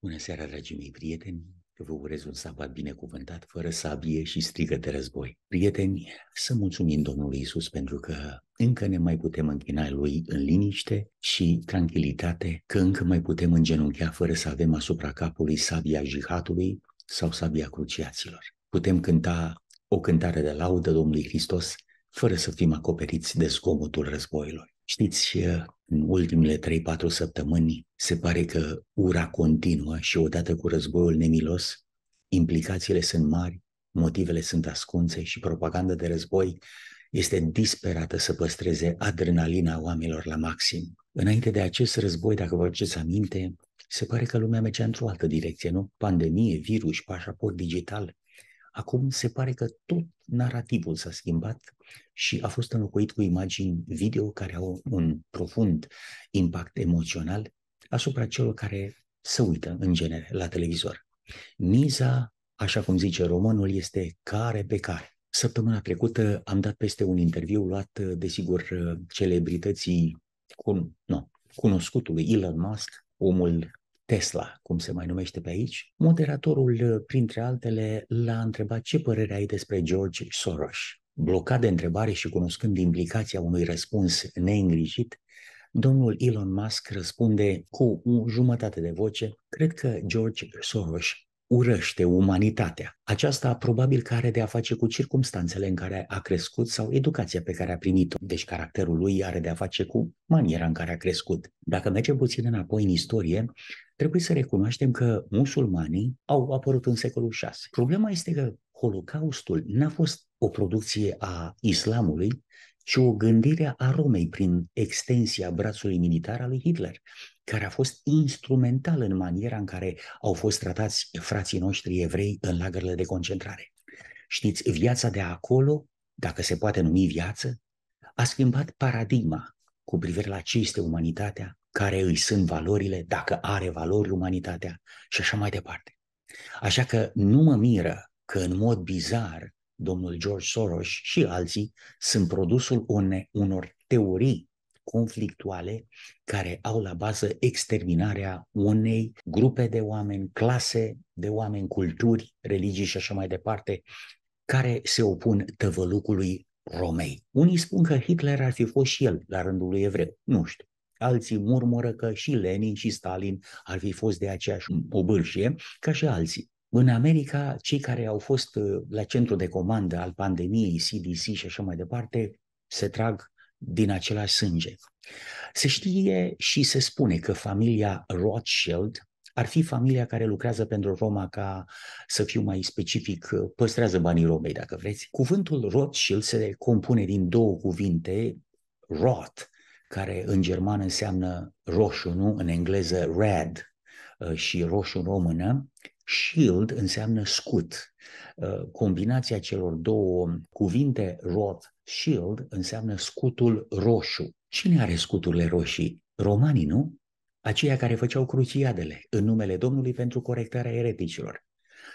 Bună seara, dragii mei prieteni! că vă urez un sabat binecuvântat, fără sabie și strigă de război. Prieteni, să mulțumim Domnului Isus pentru că încă ne mai putem închina Lui în liniște și tranquilitate, că încă mai putem îngenunchea fără să avem asupra capului sabia jihatului sau sabia cruciaților. Putem cânta o cântare de laudă Domnului Hristos fără să fim acoperiți de zgomotul războiului. Știți, uh, în ultimele 3-4 săptămâni se pare că ura continuă și odată cu războiul nemilos, implicațiile sunt mari, motivele sunt ascunse și propaganda de război este disperată să păstreze adrenalina oamenilor la maxim. Înainte de acest război, dacă vă aduceți aminte, se pare că lumea mergea într-o altă direcție, nu? Pandemie, virus, pașaport digital. Acum se pare că tot narativul s-a schimbat și a fost înlocuit cu imagini video care au un profund impact emoțional asupra celor care se uită în genere la televizor. Miza, așa cum zice românul, este care pe care. Săptămâna trecută am dat peste un interviu luat, desigur, celebrității cu, nu, cunoscutului Elon Musk, omul Tesla, cum se mai numește pe aici, moderatorul, printre altele, l-a întrebat ce părere ai despre George Soros blocat de întrebare și cunoscând implicația unui răspuns neîngrijit, domnul Elon Musk răspunde cu o jumătate de voce, cred că George Soros urăște umanitatea. Aceasta probabil că are de a face cu circumstanțele în care a crescut sau educația pe care a primit-o. Deci caracterul lui are de a face cu maniera în care a crescut. Dacă mergem puțin înapoi în istorie, trebuie să recunoaștem că musulmanii au apărut în secolul VI. Problema este că Holocaustul n-a fost o producție a islamului, ci o gândire a Romei prin extensia brațului militar al lui Hitler, care a fost instrumental în maniera în care au fost tratați frații noștri evrei în lagările de concentrare. Știți, viața de acolo, dacă se poate numi viață, a schimbat paradigma cu privire la ce este umanitatea, care îi sunt valorile, dacă are valori umanitatea și așa mai departe. Așa că nu mă miră că în mod bizar domnul George Soros și alții sunt produsul une, unor teorii conflictuale care au la bază exterminarea unei grupe de oameni, clase de oameni, culturi, religii și așa mai departe, care se opun tăvălucului romei. Unii spun că Hitler ar fi fost și el la rândul lui evreu, nu știu. Alții murmură că și Lenin și Stalin ar fi fost de aceeași obârșie ca și alții. În America, cei care au fost uh, la centru de comandă al pandemiei, CDC și așa mai departe, se trag din același sânge. Se știe și se spune că familia Rothschild ar fi familia care lucrează pentru Roma ca, să fiu mai specific, uh, păstrează banii Romei, dacă vreți. Cuvântul Rothschild se compune din două cuvinte, Roth, care în germană înseamnă roșu, nu? În engleză red uh, și roșu în română, Shield înseamnă scut. Uh, combinația celor două cuvinte, Roth, Shield, înseamnă scutul roșu. Cine are scuturile roșii? Romanii, nu? Aceia care făceau cruciadele în numele Domnului pentru corectarea ereticilor.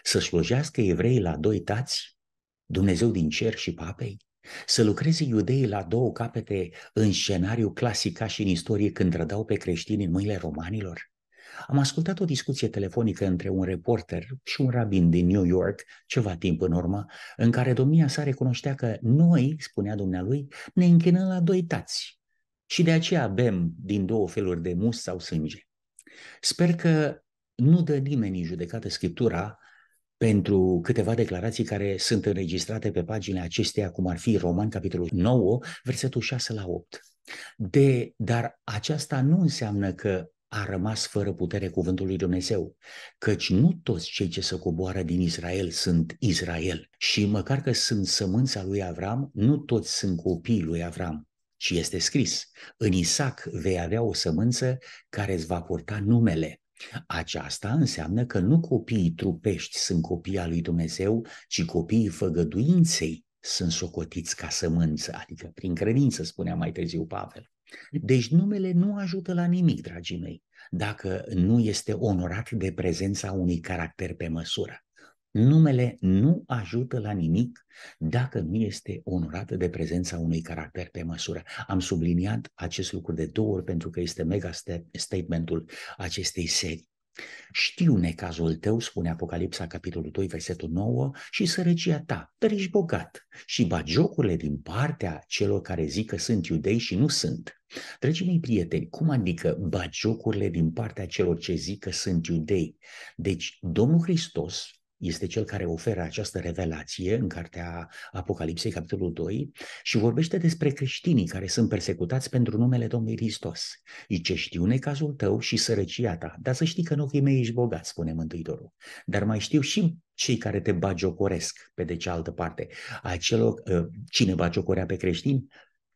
Să slujească evrei la doi tați, Dumnezeu din cer și papei? Să lucreze iudeii la două capete în scenariu clasic ca și în istorie când rădau pe creștini în mâinile romanilor? Am ascultat o discuție telefonică între un reporter și un rabin din New York ceva timp în urmă, în care domnia sa recunoștea că noi, spunea dumnealui, ne închinăm la doi tați și de aceea bem din două feluri de mus sau sânge. Sper că nu dă nimeni judecată Scriptura pentru câteva declarații care sunt înregistrate pe paginile acesteia, cum ar fi Roman, capitolul 9, versetul 6 la 8. De, dar aceasta nu înseamnă că a rămas fără putere cuvântul lui Dumnezeu, căci nu toți cei ce se coboară din Israel sunt Israel. Și măcar că sunt sămânța lui Avram, nu toți sunt copiii lui Avram. Și este scris, în Isaac vei avea o sămânță care îți va purta numele. Aceasta înseamnă că nu copiii trupești sunt copii al lui Dumnezeu, ci copiii făgăduinței sunt socotiți ca sămânță, adică prin credință, spunea mai târziu Pavel. Deci numele nu ajută la nimic, dragii mei, dacă nu este onorat de prezența unui caracter pe măsură. Numele nu ajută la nimic dacă nu este onorat de prezența unui caracter pe măsură. Am subliniat acest lucru de două ori pentru că este mega statementul acestei serii. Știu necazul tău, spune Apocalipsa, capitolul 2, versetul 9, și sărăcia ta, dar ești bogat. Și bagiocurile din partea celor care zic că sunt iudei și nu sunt. Dragii mei prieteni, cum adică bagiocurile din partea celor ce zic că sunt iudei? Deci, Domnul Hristos este cel care oferă această revelație în cartea Apocalipsei, capitolul 2, și vorbește despre creștinii care sunt persecutați pentru numele Domnului Hristos. Zice, știu necazul tău și sărăcia ta, dar să știi că în ochii mei ești bogat, spune Mântuitorul. Dar mai știu și cei care te bagiocoresc pe de cealaltă parte. Acelor, ă, cine bagiocorea pe creștini?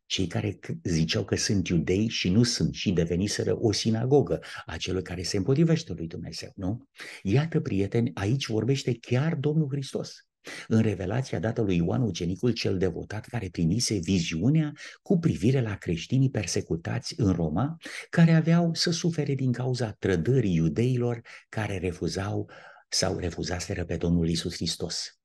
cei care ziceau că sunt iudei și nu sunt și deveniseră o sinagogă a celor care se împotrivește lui Dumnezeu, nu? Iată, prieteni, aici vorbește chiar Domnul Hristos. În revelația dată lui Ioan ucenicul cel devotat care primise viziunea cu privire la creștinii persecutați în Roma, care aveau să sufere din cauza trădării iudeilor care refuzau sau refuzaseră pe Domnul Isus Hristos.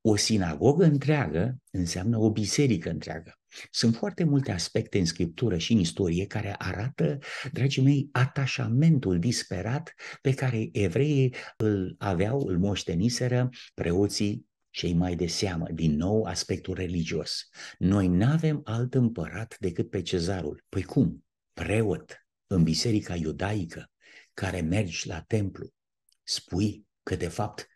O sinagogă întreagă înseamnă o biserică întreagă. Sunt foarte multe aspecte în scriptură și în istorie care arată, dragii mei, atașamentul disperat pe care evreii îl aveau, îl moșteniseră preoții cei mai de seamă, din nou aspectul religios. Noi nu avem alt împărat decât pe cezarul. Păi cum? Preot în biserica iudaică, care mergi la templu, spui că de fapt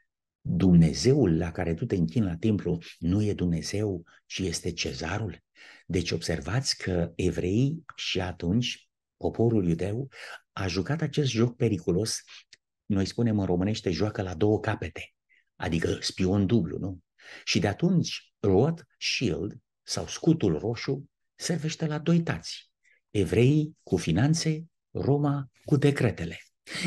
Dumnezeul la care tu te închini la templu nu e Dumnezeu, ci este cezarul? Deci observați că evreii și atunci poporul iudeu a jucat acest joc periculos, noi spunem în românește, joacă la două capete, adică spion dublu, nu? Și de atunci Rod Shield sau scutul roșu servește la doi tați, evreii cu finanțe, Roma cu decretele.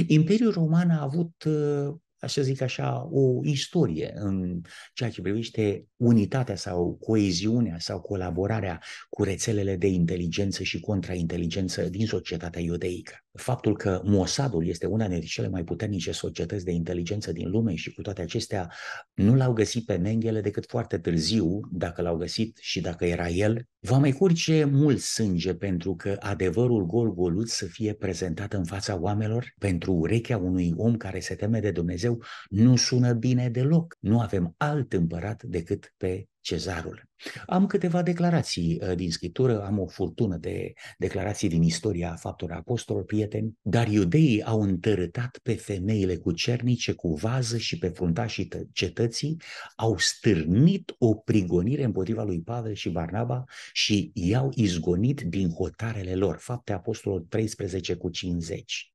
Imperiul Roman a avut uh, să zic așa, o istorie în ceea ce privește unitatea sau coeziunea sau colaborarea cu rețelele de inteligență și contrainteligență din societatea iudeică faptul că Mossadul este una dintre cele mai puternice societăți de inteligență din lume și cu toate acestea nu l-au găsit pe Mengele decât foarte târziu, dacă l-au găsit și dacă era el, va mai curge mult sânge pentru că adevărul gol-golut să fie prezentat în fața oamenilor pentru urechea unui om care se teme de Dumnezeu nu sună bine deloc. Nu avem alt împărat decât pe cezarul. Am câteva declarații uh, din scriptură, am o furtună de declarații din istoria faptelor apostolilor, prieteni, dar iudeii au întărătat pe femeile cu cernice, cu vază și pe fruntașii cetății, au stârnit o prigonire împotriva lui Pavel și Barnaba și i-au izgonit din hotarele lor. Fapte apostolilor 13 cu 50.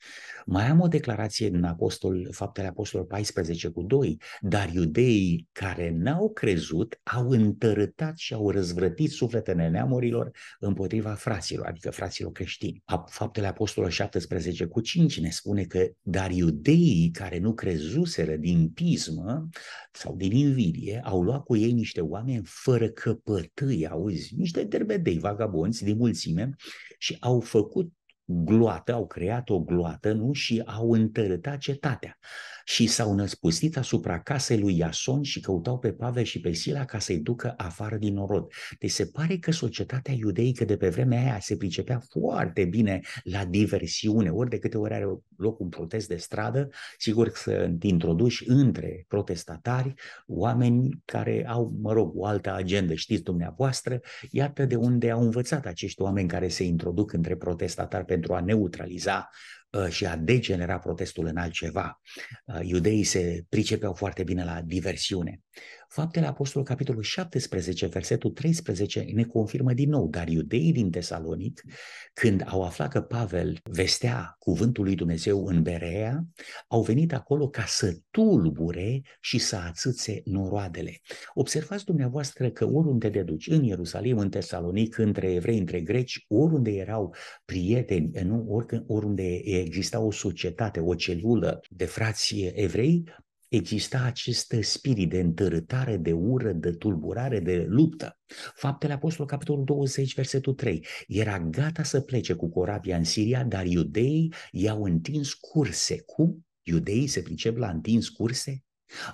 Mai am o declarație din apostol, faptele apostolilor 14 cu 2, dar iudeii care n-au crezut au întărătat și au răzvrătit sufletele neamurilor împotriva fraților, adică fraților creștini. Faptele Apostolului 17 cu 5 ne spune că dar iudeii care nu crezuseră din pismă sau din invidie au luat cu ei niște oameni fără căpătâi, auzi, niște derbedei vagabonți din mulțime și au făcut gloată, au creat o gloată, nu? Și au întărâtat cetatea și s-au năspustit asupra casei lui Iason și căutau pe Pavel și pe Sila ca să-i ducă afară din orod. Deci se pare că societatea iudeică de pe vremea aia se pricepea foarte bine la diversiune. Ori de câte ori are loc un protest de stradă, sigur că sunt introduși între protestatari oameni care au, mă rog, o altă agendă, știți dumneavoastră, iată de unde au învățat acești oameni care se introduc între protestatari pentru a neutraliza Uh, și a degenera protestul în altceva. Uh, iudeii se pricepeau foarte bine la diversiune. Faptele Apostolului, capitolul 17, versetul 13, ne confirmă din nou, dar iudeii din Tesalonic, când au aflat că Pavel vestea cuvântul lui Dumnezeu în Berea, au venit acolo ca să tulbure și să ațâțe noroadele. Observați dumneavoastră că oriunde te duci, în Ierusalim, în Tesalonic, între evrei, între greci, oriunde erau prieteni, nu, oriunde exista o societate, o celulă de frați evrei, exista acest spirit de întărâtare, de ură, de tulburare, de luptă. Faptele Apostol, capitolul 20, versetul 3. Era gata să plece cu corabia în Siria, dar iudeii i-au întins curse. Cum? Iudeii se pricep la întins curse?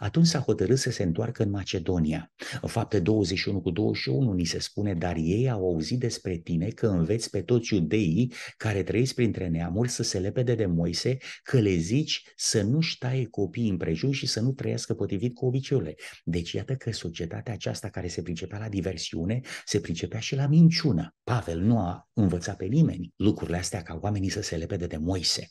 Atunci s-a hotărât să se întoarcă în Macedonia. În fapte 21 cu 21 ni se spune, dar ei au auzit despre tine că înveți pe toți iudeii care trăiesc printre neamuri să se lepede de Moise, că le zici să nu-și taie copiii împrejur și să nu trăiască potrivit cu obiceiurile. Deci iată că societatea aceasta care se pricepea la diversiune, se pricepea și la minciună. Pavel nu a învățat pe nimeni lucrurile astea ca oamenii să se lepede de Moise.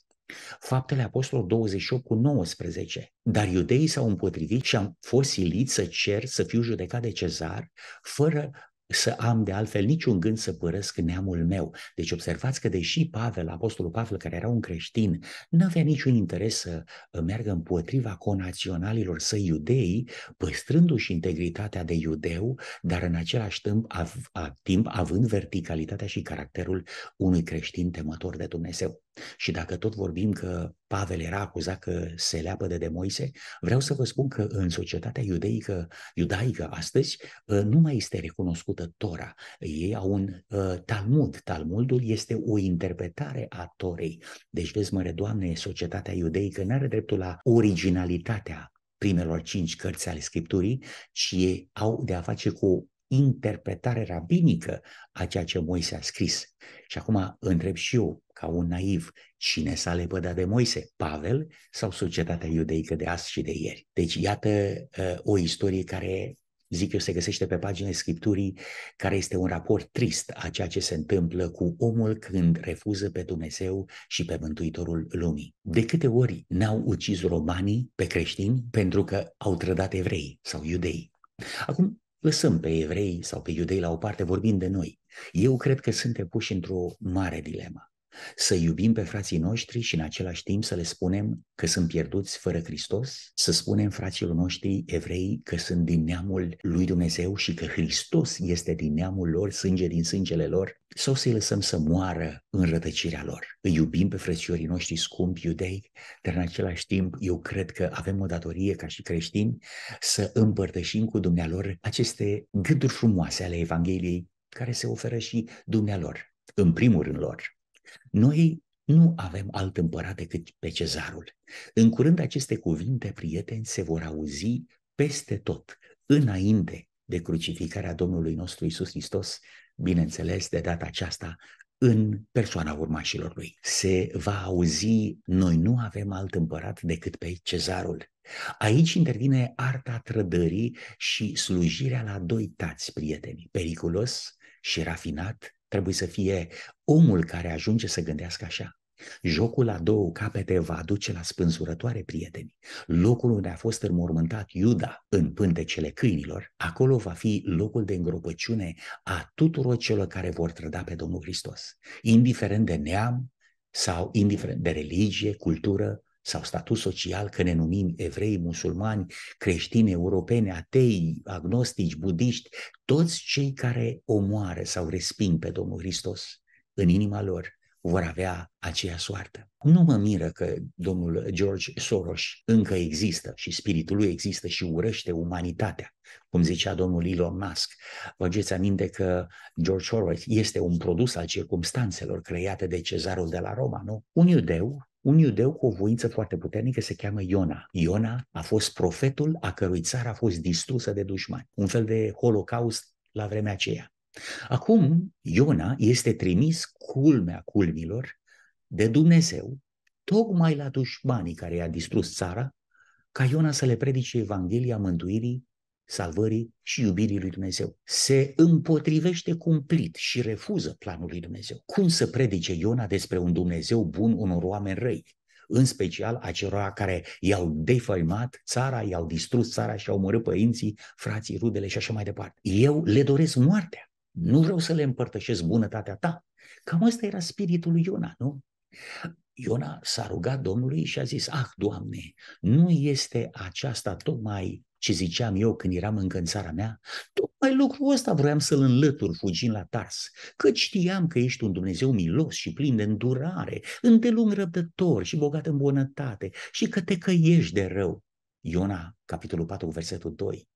Faptele Apostolilor 28 cu 19. Dar iudeii s-au împotrivit și am fost silit să cer să fiu judecat de cezar, fără să am de altfel niciun gând să părăsc neamul meu. Deci observați că deși Pavel, apostolul Pavel, care era un creștin, nu avea niciun interes să meargă împotriva conaționalilor săi iudei, păstrându-și integritatea de iudeu, dar în același timp, av- a, timp având verticalitatea și caracterul unui creștin temător de Dumnezeu. Și dacă tot vorbim că Pavel era acuzat că se leapă de Moise, vreau să vă spun că în societatea iudeică, iudaică astăzi ă, nu mai este recunoscută Tora. Ei au un uh, Talmud. Talmudul este o interpretare a Torei. Deci, vezi, măre, Doamne, societatea iudeică nu are dreptul la originalitatea primelor cinci cărți ale Scripturii, ci au de a face cu interpretare rabinică a ceea ce Moise a scris. Și acum întreb și eu, ca un naiv, cine s-a lepădat de Moise, Pavel sau societatea iudeică de azi și de ieri? Deci iată uh, o istorie care zic eu, se găsește pe paginile Scripturii, care este un raport trist a ceea ce se întâmplă cu omul când refuză pe Dumnezeu și pe Mântuitorul lumii. De câte ori n-au ucis romanii pe creștini pentru că au trădat evrei sau iudei? Acum, lăsăm pe evrei sau pe iudei la o parte, vorbind de noi. Eu cred că suntem puși într-o mare dilemă. Să iubim pe frații noștri și în același timp să le spunem că sunt pierduți fără Hristos, să spunem fraților noștri evrei că sunt din neamul lui Dumnezeu și că Hristos este din neamul lor, sânge din sângele lor, sau să-i lăsăm să moară în rătăcirea lor. Îi iubim pe frățiorii noștri scumpi iudei, dar în același timp eu cred că avem o datorie ca și creștini să împărtășim cu dumnealor aceste gânduri frumoase ale Evangheliei care se oferă și dumnealor, în primul rând lor. Noi nu avem alt împărat decât pe cezarul. În curând aceste cuvinte, prieteni, se vor auzi peste tot, înainte de crucificarea Domnului nostru Isus Hristos, bineînțeles de data aceasta în persoana urmașilor lui. Se va auzi, noi nu avem alt împărat decât pe cezarul. Aici intervine arta trădării și slujirea la doi tați, prieteni, periculos și rafinat trebuie să fie omul care ajunge să gândească așa. Jocul la două capete va aduce la spânzurătoare prieteni. Locul unde a fost înmormântat Iuda în pântecele câinilor, acolo va fi locul de îngropăciune a tuturor celor care vor trăda pe Domnul Hristos, indiferent de neam sau indiferent de religie, cultură, sau statut social, că ne numim evrei, musulmani, creștini, europeni, atei, agnostici, budiști, toți cei care omoară sau resping pe Domnul Hristos în inima lor vor avea aceea soartă. Nu mă miră că domnul George Soros încă există și spiritul lui există și urăște umanitatea, cum zicea domnul Elon Musk. Vă geți aminte că George Soros este un produs al circumstanțelor create de cezarul de la Roma, nu? Un iudeu un iudeu cu o voință foarte puternică se cheamă Iona. Iona a fost profetul a cărui țară a fost distrusă de dușmani. Un fel de holocaust la vremea aceea. Acum, Iona este trimis culmea culmilor de Dumnezeu, tocmai la dușmanii care i-a distrus țara, ca Iona să le predice Evanghelia mântuirii salvării și iubirii lui Dumnezeu. Se împotrivește cumplit și refuză planul lui Dumnezeu. Cum să predice Iona despre un Dumnezeu bun unor oameni răi? în special acelora care i-au defăimat țara, i-au distrus țara și au omorât părinții, frații, rudele și așa mai departe. Eu le doresc moartea. Nu vreau să le împărtășesc bunătatea ta. Cam asta era spiritul lui Iona, nu? Iona s-a rugat Domnului și a zis, ah, Doamne, nu este aceasta tocmai ce ziceam eu când eram încă în țara mea? Tocmai lucrul ăsta vroiam să-l înlătur fugind la Tars, că știam că ești un Dumnezeu milos și plin de îndurare, îndelung răbdător și bogat în bunătate și că te căiești de rău. Iona, capitolul 4, versetul 2.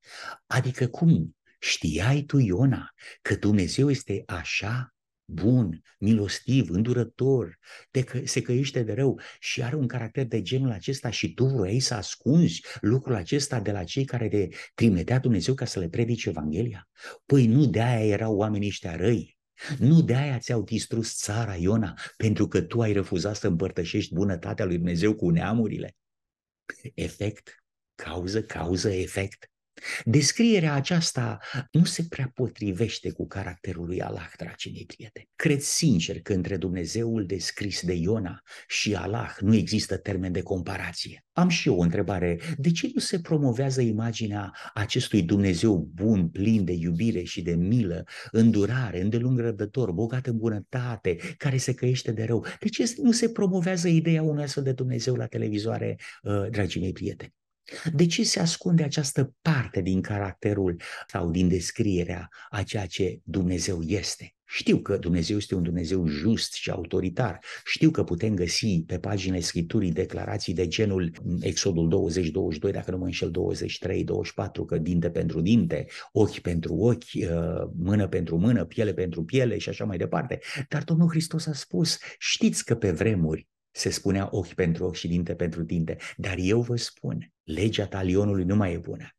Adică cum știai tu, Iona, că Dumnezeu este așa bun, milostiv, îndurător, te că, se căiește de rău și are un caracter de genul acesta și tu vrei să ascunzi lucrul acesta de la cei care te trimitea Dumnezeu ca să le predici Evanghelia? Păi nu de-aia erau oamenii ăștia răi. Nu de-aia ți-au distrus țara, Iona, pentru că tu ai refuzat să împărtășești bunătatea lui Dumnezeu cu neamurile. Efect, cauză, cauză, efect. Descrierea aceasta nu se prea potrivește cu caracterul lui Allah, dragii mei prieteni. Cred sincer că între Dumnezeul descris de Iona și Allah nu există termen de comparație. Am și eu o întrebare. De ce nu se promovează imaginea acestui Dumnezeu bun, plin de iubire și de milă, îndurare, îndelung răbdător, bogat în bunătate, care se căiește de rău? De ce nu se promovează ideea unui astfel de Dumnezeu la televizoare, uh, dragii mei prieteni? De ce se ascunde această parte din caracterul sau din descrierea a ceea ce Dumnezeu este? Știu că Dumnezeu este un Dumnezeu just și autoritar. Știu că putem găsi pe paginile Scripturii declarații de genul mm, Exodul 20-22, dacă nu mă înșel 23-24, că dinte pentru dinte, ochi pentru ochi, uh, mână pentru mână, piele pentru piele și așa mai departe. Dar Domnul Hristos a spus, știți că pe vremuri se spunea ochi pentru ochi și dinte pentru dinte, dar eu vă spun, legea talionului nu mai e bună.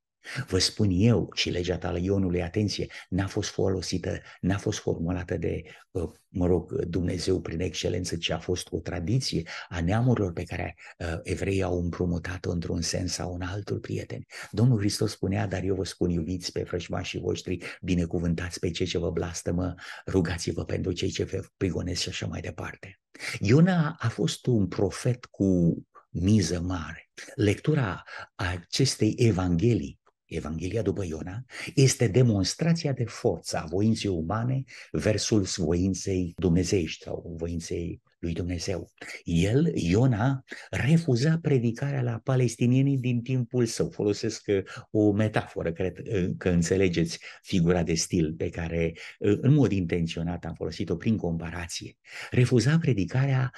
Vă spun eu și legea talionului, atenție, n-a fost folosită, n-a fost formulată de, uh, mă rog, Dumnezeu prin excelență, ci a fost o tradiție a neamurilor pe care uh, evreii au împrumutat-o într-un sens sau în altul, prieteni. Domnul Hristos spunea, dar eu vă spun, iubiți pe frășmașii voștri, binecuvântați pe cei ce vă blastămă, rugați-vă pentru cei ce vă prigonesc și așa mai departe. Iona a fost un profet cu miză mare. Lectura acestei evanghelii Evanghelia după Iona, este demonstrația de forță a voinței umane versus voinței dumnezeiești sau voinței lui Dumnezeu. El, Iona, refuza predicarea la palestinienii din timpul său. Folosesc uh, o metaforă, cred uh, că înțelegeți figura de stil pe care uh, în mod intenționat am folosit-o prin comparație. Refuza predicarea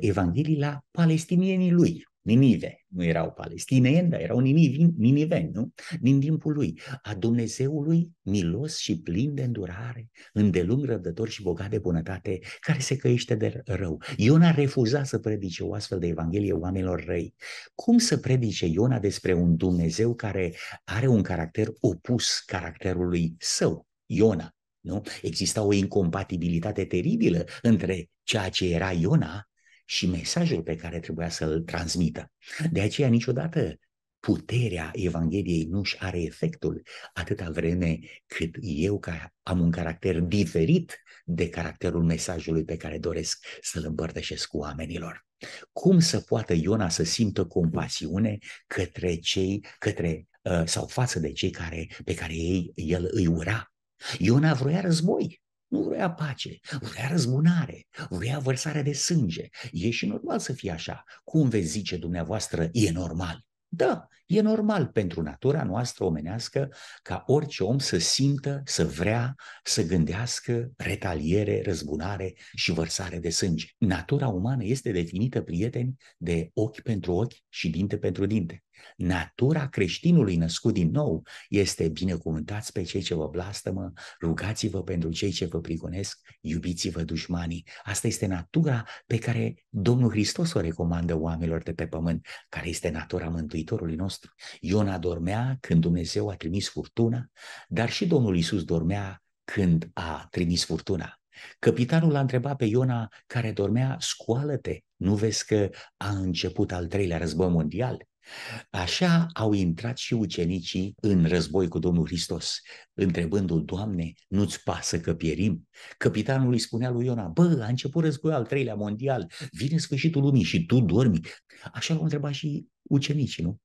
Evangheliei la palestinienii lui, Ninive nu erau palestinieni, dar erau niniveni, nu? Din timpul lui, a Dumnezeului milos și plin de îndurare, îndelung răbdător și bogat de bunătate, care se căiește de rău. Iona refuza să predice o astfel de evanghelie oamenilor răi. Cum să predice Iona despre un Dumnezeu care are un caracter opus caracterului său, Iona? Nu? Exista o incompatibilitate teribilă între ceea ce era Iona și mesajul pe care trebuia să-l transmită. De aceea niciodată puterea Evangheliei nu-și are efectul atâta vreme cât eu ca am un caracter diferit de caracterul mesajului pe care doresc să-l împărtășesc cu oamenilor. Cum să poată Iona să simtă compasiune către cei, către uh, sau față de cei care, pe care ei, el îi ura? Iona vroia război. Nu vrea pace, vrea răzbunare, vrea vărsare de sânge. E și normal să fie așa. Cum veți zice dumneavoastră, e normal. Da, e normal pentru natura noastră omenească ca orice om să simtă, să vrea, să gândească retaliere, răzbunare și vărsare de sânge. Natura umană este definită, prieteni, de ochi pentru ochi și dinte pentru dinte. Natura creștinului născut din nou este binecuvântați pe cei ce vă blastămă, rugați-vă pentru cei ce vă prigonesc, iubiți-vă dușmanii. Asta este natura pe care Domnul Hristos o recomandă oamenilor de pe pământ, care este natura Mântuitorului nostru. Iona dormea când Dumnezeu a trimis furtuna, dar și Domnul Isus dormea când a trimis furtuna. Capitanul a întrebat pe Iona care dormea, scoală-te, nu vezi că a început al treilea război mondial? Așa au intrat și ucenicii în război cu Domnul Hristos, întrebându-l, Doamne, nu-ți pasă că pierim? Capitanul îi spunea lui Iona, bă, a început războiul al treilea mondial, vine sfârșitul lumii și tu dormi. Așa l-au întrebat și ucenicii, nu?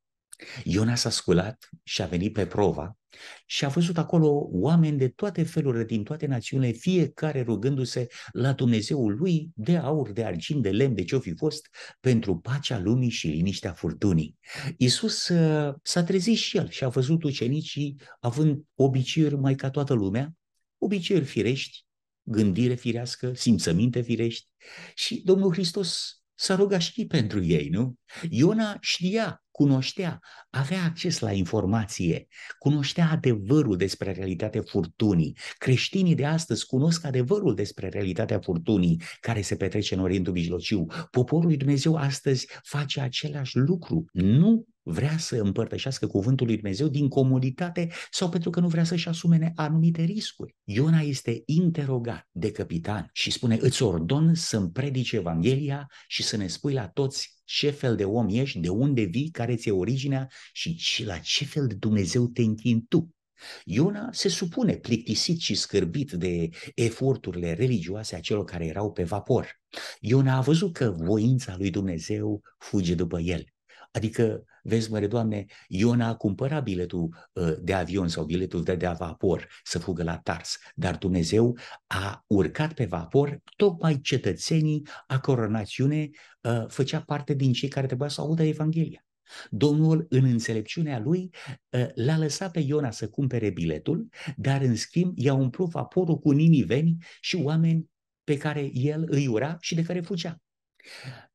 Iona s-a sculat și a venit pe prova și a văzut acolo oameni de toate felurile, din toate națiunile, fiecare rugându-se la Dumnezeul lui de aur, de argint, de lemn, de ce-o fi fost, pentru pacea lumii și liniștea furtunii. Iisus uh, s-a trezit și el și a văzut ucenicii având obiceiuri mai ca toată lumea, obiceiuri firești, gândire firească, simțăminte firești și Domnul Hristos să rugat și pentru ei, nu? Iona știa, cunoștea, avea acces la informație, cunoștea adevărul despre realitatea furtunii. Creștinii de astăzi cunosc adevărul despre realitatea furtunii care se petrece în Orientul Mijlociu. Poporul lui Dumnezeu astăzi face același lucru. Nu vrea să împărtășească cuvântul lui Dumnezeu din comoditate sau pentru că nu vrea să-și asume anumite riscuri. Iona este interogat de capitan și spune, îți ordon să-mi predici Evanghelia și să ne spui la toți ce fel de om ești, de unde vii, care ți-e originea și la ce fel de Dumnezeu te închin tu. Iona se supune plictisit și scârbit de eforturile religioase a celor care erau pe vapor. Iona a văzut că voința lui Dumnezeu fuge după el. Adică, vezi, măre Doamne, Iona a cumpărat biletul ă, de avion sau biletul de, de vapor să fugă la Tars, dar Dumnezeu a urcat pe vapor tocmai cetățenii a coronațiune ă, făcea parte din cei care trebuia să audă Evanghelia. Domnul, în înțelepciunea lui, ă, l-a lăsat pe Iona să cumpere biletul, dar, în schimb, i-a umplut vaporul cu niniveni și oameni pe care el îi ura și de care fugea.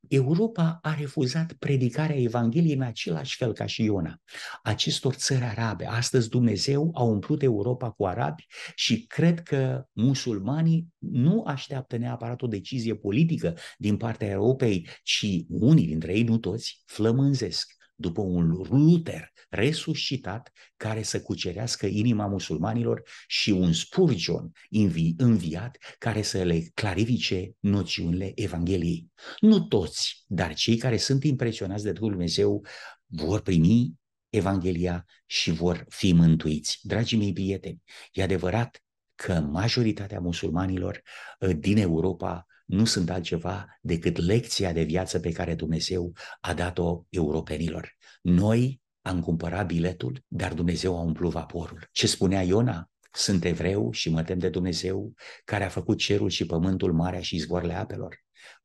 Europa a refuzat predicarea Evangheliei în același fel ca și Iona. Acestor țări arabe, astăzi Dumnezeu a umplut Europa cu arabi și cred că musulmanii nu așteaptă neapărat o decizie politică din partea Europei, ci unii dintre ei, nu toți, flămânzesc după un Luther resuscitat care să cucerească inima musulmanilor și un Spurgeon învi- înviat care să le clarifice noțiunile Evangheliei. Nu toți, dar cei care sunt impresionați de Dumnezeu vor primi Evanghelia și vor fi mântuiți. Dragii mei prieteni, e adevărat că majoritatea musulmanilor uh, din Europa nu sunt altceva decât lecția de viață pe care Dumnezeu a dat-o europenilor. Noi am cumpărat biletul, dar Dumnezeu a umplut vaporul. Ce spunea Iona? Sunt evreu și mă tem de Dumnezeu care a făcut cerul și pământul, marea și izvoarele apelor.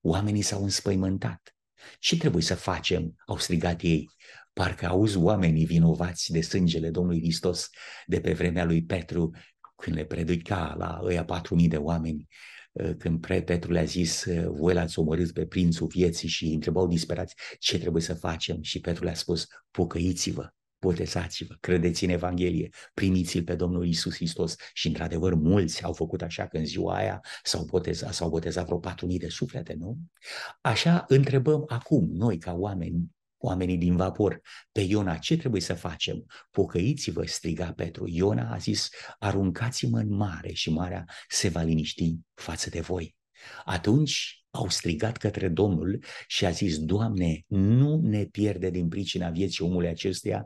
Oamenii s-au înspăimântat. Ce trebuie să facem? Au strigat ei. Parcă auzi oamenii vinovați de sângele Domnului Hristos de pe vremea lui Petru când le predica la ăia patru mii de oameni Eh, când Petru le-a zis, eh, voi l-ați omorât pe prințul vieții și îi întrebau disperați ce trebuie să facem și Petru le-a spus, pocăiți-vă, botezați-vă, credeți în Evanghelie, primiți-l pe Domnul Isus Hristos. Și într-adevăr mulți au făcut așa că în ziua aia s-au botezat, s-au botezat vreo 4.000 de suflete, nu? Așa întrebăm acum noi ca oameni oamenii din vapor. Pe Iona, ce trebuie să facem? Pocăiți-vă, striga Petru. Iona a zis, aruncați-mă în mare și marea se va liniști față de voi. Atunci au strigat către Domnul și a zis, Doamne, nu ne pierde din pricina vieții omului acestuia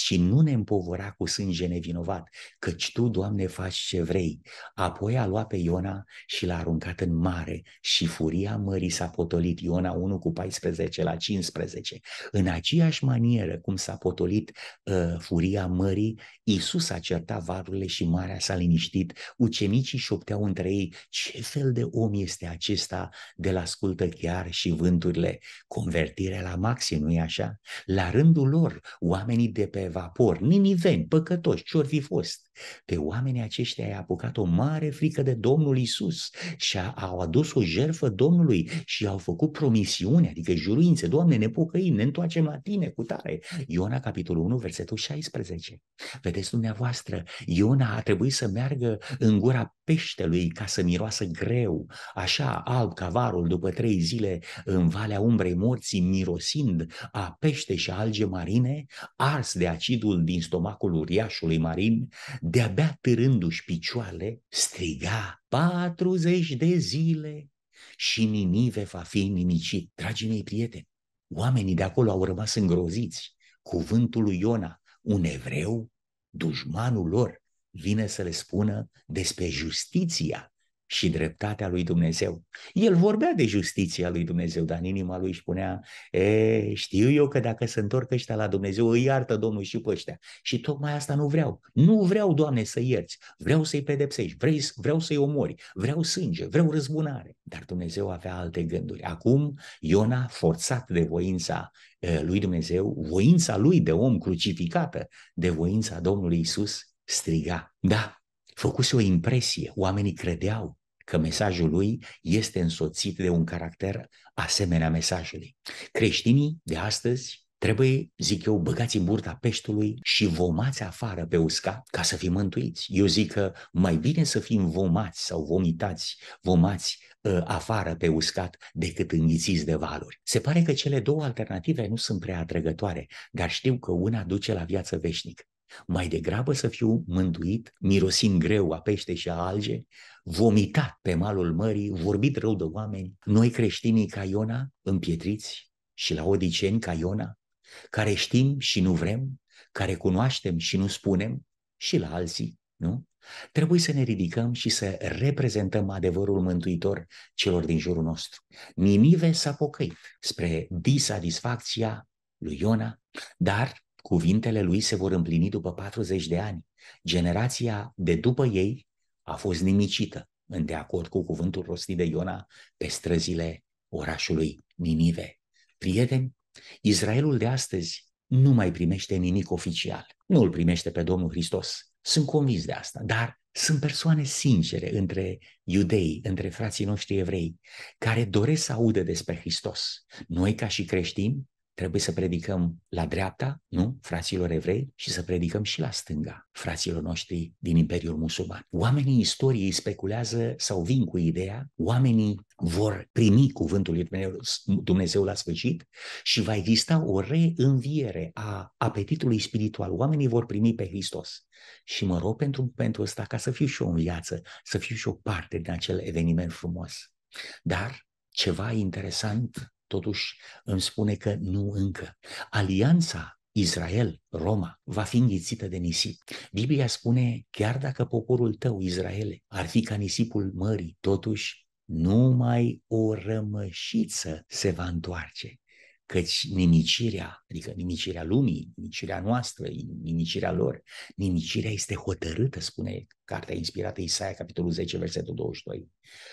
și nu ne împovăra cu sânge nevinovat, căci Tu, Doamne, faci ce vrei. Apoi a luat pe Iona și l-a aruncat în mare și furia mării s-a potolit, Iona 1 cu 14 la 15. În aceeași manieră cum s-a potolit uh, furia mării, Iisus a certat varurile și marea s-a liniștit, ucenicii șopteau între ei, ce fel de om este acesta de el ascultă chiar și vânturile, Convertire la maxim, nu-i așa? La rândul lor, oamenii de pe vapor, niniveni, păcătoși, ce or fi fost, pe oamenii aceștia i-a apucat o mare frică de Domnul Isus și a, au adus o jerfă Domnului și au făcut promisiune, adică juruințe, Doamne, ne pocăim, ne întoarcem la Tine cu tare. Iona, capitolul 1, versetul 16. Vedeți dumneavoastră, Iona a trebuit să meargă în gura peștelui ca să miroasă greu, așa, alb, cavar, Paharul după trei zile în Valea Umbrei Morții, mirosind a pește și alge marine, ars de acidul din stomacul uriașului marin, de-abia târându-și picioale, striga patruzeci de zile și Ninive va fi nimicit. Dragii mei prieteni, oamenii de acolo au rămas îngroziți. Cuvântul lui Iona, un evreu, dușmanul lor, vine să le spună despre justiția și dreptatea lui Dumnezeu. El vorbea de justiția lui Dumnezeu, dar în inima lui spunea, e, știu eu că dacă se întorc ăștia la Dumnezeu, îi iartă Domnul și pe ăștia. Și tocmai asta nu vreau. Nu vreau, Doamne, să ierți. Vreau să-i pedepsești, vrei, vreau să-i omori, vreau sânge, vreau răzbunare. Dar Dumnezeu avea alte gânduri. Acum Iona, forțat de voința lui Dumnezeu, voința lui de om crucificată, de voința Domnului Isus, striga. Da, făcuse o impresie, oamenii credeau, că mesajul lui este însoțit de un caracter asemenea mesajului. Creștinii de astăzi trebuie, zic eu, băgați în burta peștului și vomați afară pe uscat ca să fim mântuiți. Eu zic că mai bine să fim vomați sau vomitați, vomați ă, afară pe uscat decât înghițiți de valuri. Se pare că cele două alternative nu sunt prea atrăgătoare, dar știu că una duce la viață veșnică. Mai degrabă să fiu mântuit, mirosind greu a pește și a alge, vomitat pe malul mării, vorbit rău de oameni, noi creștinii ca Iona, împietriți și la odiceni ca Iona, care știm și nu vrem, care cunoaștem și nu spunem, și la alții, nu? Trebuie să ne ridicăm și să reprezentăm adevărul mântuitor celor din jurul nostru. Ninive s-a pocăit spre disatisfacția lui Iona, dar cuvintele lui se vor împlini după 40 de ani. Generația de după ei a fost nimicită în deacord cu cuvântul rostit de Iona pe străzile orașului Ninive. Prieteni, Israelul de astăzi nu mai primește nimic oficial. Nu îl primește pe Domnul Hristos. Sunt convins de asta, dar sunt persoane sincere între iudei, între frații noștri evrei, care doresc să audă despre Hristos. Noi, ca și creștini, Trebuie să predicăm la dreapta, nu, fraților evrei, și să predicăm și la stânga, fraților noștri din Imperiul Musulman. Oamenii istoriei speculează sau vin cu ideea, oamenii vor primi cuvântul lui Dumnezeu, Dumnezeu la sfârșit și va exista o reînviere a apetitului spiritual. Oamenii vor primi pe Hristos. Și mă rog pentru momentul ăsta ca să fiu și eu în viață, să fiu și o parte din acel eveniment frumos. Dar ceva interesant totuși îmi spune că nu încă. Alianța Israel, Roma, va fi înghițită de nisip. Biblia spune, chiar dacă poporul tău, Israele, ar fi ca nisipul mării, totuși numai o rămășiță se va întoarce căci nimicirea, adică nimicirea lumii, nimicirea noastră, nimicirea lor, nimicirea este hotărâtă, spune cartea inspirată Isaia, capitolul 10, versetul 22,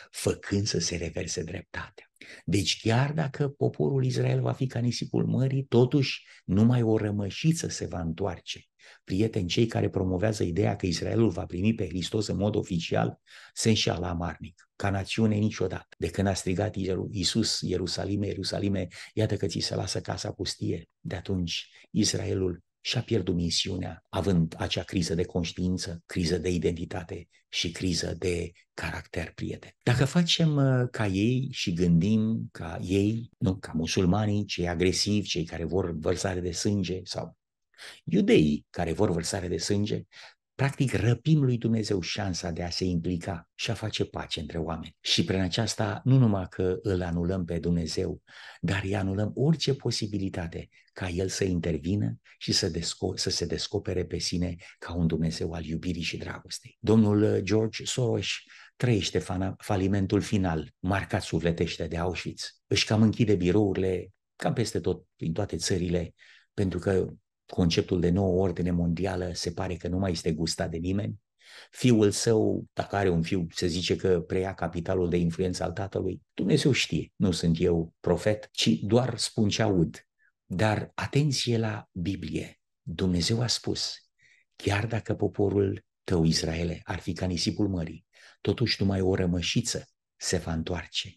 făcând să se reverse dreptatea. Deci chiar dacă poporul Israel va fi ca nisipul mării, totuși numai o rămășiță se va întoarce. Prieteni, cei care promovează ideea că Israelul va primi pe Hristos în mod oficial, se înșeală amarnic, ca națiune niciodată. De când a strigat Iisus Ierusalime, Ierusalime, iată că ți se lasă casa pustie, de atunci Israelul și-a pierdut misiunea, având acea criză de conștiință, criză de identitate și criză de caracter prieten. Dacă facem uh, ca ei și gândim ca ei, nu, ca musulmanii, cei agresivi, cei care vor vărsare de sânge sau iudeii care vor vărsare de sânge, Practic răpim lui Dumnezeu șansa de a se implica și a face pace între oameni. Și prin aceasta nu numai că îl anulăm pe Dumnezeu, dar îi anulăm orice posibilitate ca el să intervină și să, desco- să se descopere pe sine ca un Dumnezeu al iubirii și dragostei. Domnul uh, George Soros trăiește fana- falimentul final, marcat sufletește de Auschwitz. Își cam închide birourile cam peste tot, prin toate țările, pentru că conceptul de nouă ordine mondială se pare că nu mai este gustat de nimeni. Fiul său, dacă are un fiu, se zice că preia capitalul de influență al tatălui. Dumnezeu știe, nu sunt eu profet, ci doar spun ce aud. Dar atenție la Biblie. Dumnezeu a spus, chiar dacă poporul tău, Israele, ar fi ca nisipul mării, totuși numai o rămășiță se va întoarce,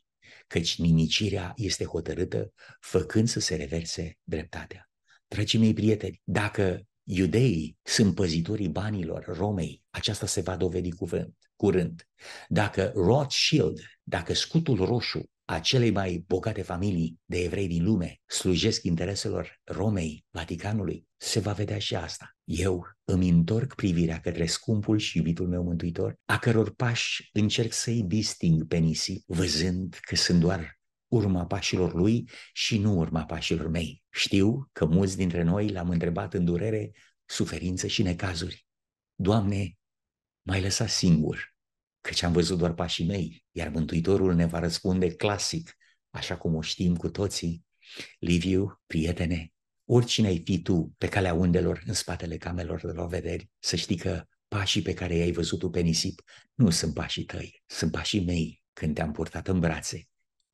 căci nimicirea este hotărâtă, făcând să se reverse dreptatea. Dragii mei prieteni, dacă iudeii sunt păzitorii banilor Romei, aceasta se va dovedi cuvânt, curând. Dacă Rothschild, dacă scutul roșu a celei mai bogate familii de evrei din lume slujesc intereselor Romei, Vaticanului, se va vedea și asta. Eu îmi întorc privirea către scumpul și iubitul meu mântuitor, a căror pași încerc să-i disting pe nisip, văzând că sunt doar urma pașilor lui și nu urma pașilor mei. Știu că mulți dintre noi l-am întrebat în durere, suferință și necazuri. Doamne, mai lăsa singur, căci am văzut doar pașii mei, iar Mântuitorul ne va răspunde clasic, așa cum o știm cu toții, Liviu, prietene, oricine ai fi tu pe calea undelor în spatele camelor de la vederi, să știi că pașii pe care i-ai văzut tu pe nisip nu sunt pașii tăi, sunt pașii mei când te-am purtat în brațe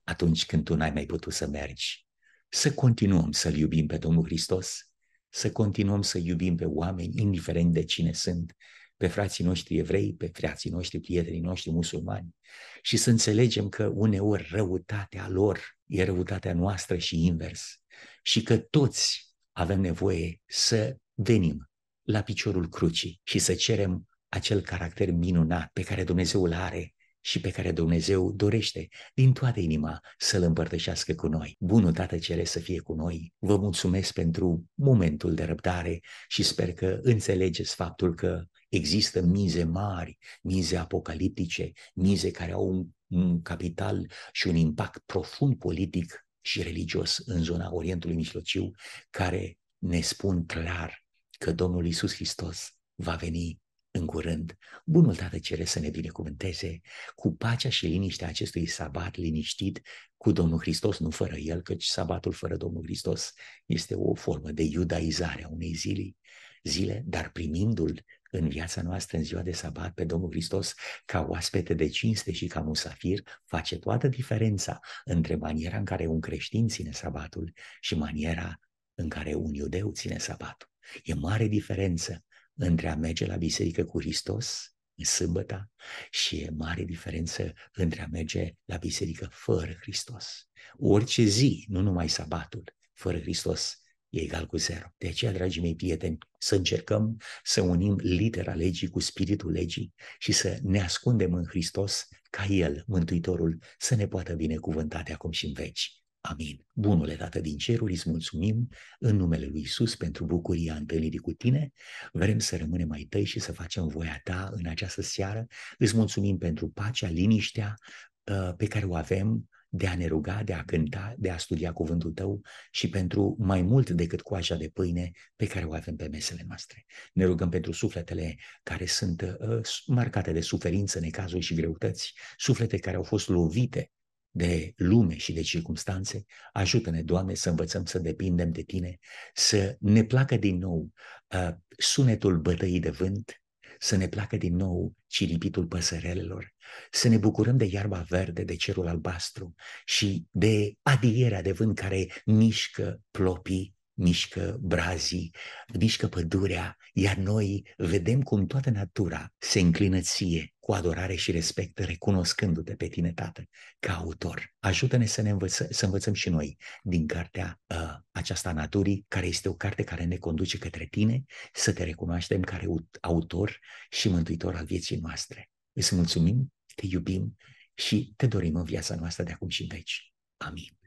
atunci când tu n-ai mai putut să mergi. Să continuăm să-L iubim pe Domnul Hristos, să continuăm să iubim pe oameni, indiferent de cine sunt, pe frații noștri evrei, pe frații noștri, prietenii noștri musulmani și să înțelegem că uneori răutatea lor e răutatea noastră și invers și că toți avem nevoie să venim la piciorul crucii și să cerem acel caracter minunat pe care Dumnezeu îl are și pe care Dumnezeu dorește din toată inima să-L împărtășească cu noi. Bunul Tată Cere să fie cu noi. Vă mulțumesc pentru momentul de răbdare și sper că înțelegeți faptul că există mize mari, mize apocaliptice, mize care au un, un capital și un impact profund politic și religios în zona Orientului Mijlociu, care ne spun clar că Domnul Isus Hristos va veni în curând. Bunul Tată cere să ne binecuvânteze cu pacea și liniștea acestui sabat liniștit cu Domnul Hristos, nu fără El, căci sabatul fără Domnul Hristos este o formă de iudaizare a unei zile, zile dar primindu-L în viața noastră, în ziua de sabat, pe Domnul Hristos, ca oaspete de cinste și ca musafir, face toată diferența între maniera în care un creștin ține sabatul și maniera în care un iudeu ține sabatul. E mare diferență între a merge la biserică cu Hristos în sâmbăta și e mare diferență între a merge la biserică fără Hristos. Orice zi, nu numai sabatul, fără Hristos e egal cu zero. De aceea, dragii mei prieteni, să încercăm să unim litera legii cu spiritul legii și să ne ascundem în Hristos ca El, Mântuitorul, să ne poată binecuvânta de acum și în veci. Amin. Bunule Tată din ceruri, îți mulțumim în numele Lui Isus pentru bucuria întâlnirii cu Tine. Vrem să rămânem mai tăi și să facem voia Ta în această seară. Îți mulțumim pentru pacea, liniștea ă, pe care o avem de a ne ruga, de a cânta, de a studia cuvântul tău și pentru mai mult decât coaja de pâine pe care o avem pe mesele noastre. Ne rugăm pentru sufletele care sunt uh, marcate de suferință, necazuri și greutăți, suflete care au fost lovite de lume și de circumstanțe, ajută-ne, Doamne, să învățăm să depindem de Tine, să ne placă din nou uh, sunetul bătăii de vânt, să ne placă din nou ciripitul păsărelelor, să ne bucurăm de iarba verde, de cerul albastru și de adierea de vânt care mișcă plopii mișcă brazii, mișcă pădurea, iar noi vedem cum toată natura se înclină ție cu adorare și respect, recunoscându-te pe tine, Tată, ca autor. Ajută-ne să ne învăță, să învățăm și noi din cartea uh, aceasta naturii, care este o carte care ne conduce către tine, să te recunoaștem ca autor și mântuitor al vieții noastre. Îți mulțumim, te iubim și te dorim în viața noastră de acum și în veci. Amin.